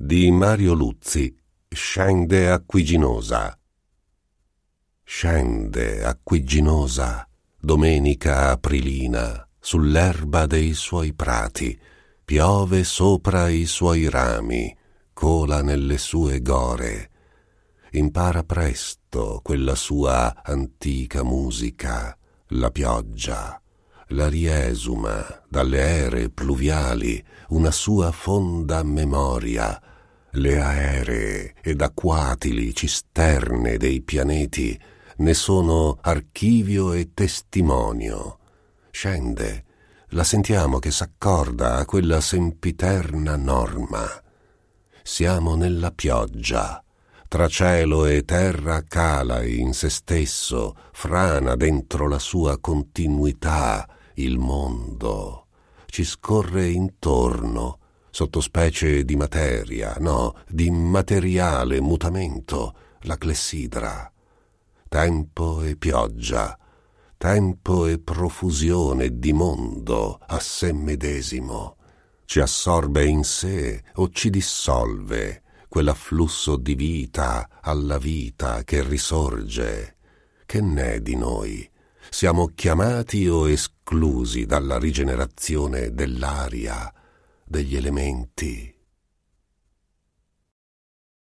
di Mario Luzzi Scende acquiginosa. Scende acquiginosa, domenica aprilina, sull'erba dei suoi prati, piove sopra i suoi rami, cola nelle sue gore. Impara presto quella sua antica musica, la pioggia, la riesuma dalle ere pluviali una sua fonda memoria, le aeree ed acquatili cisterne dei pianeti ne sono archivio e testimonio. Scende, la sentiamo che s'accorda a quella sempiterna norma. Siamo nella pioggia. Tra cielo e terra cala in se stesso, frana dentro la sua continuità, il mondo. Ci scorre intorno, sotto specie di materia, no, di materiale mutamento, la clessidra. Tempo e pioggia, tempo e profusione di mondo a sé medesimo. Ci assorbe in sé o ci dissolve quell'afflusso di vita alla vita che risorge. Che n'è di noi? siamo chiamati o esclusi dalla rigenerazione dell'aria, degli elementi.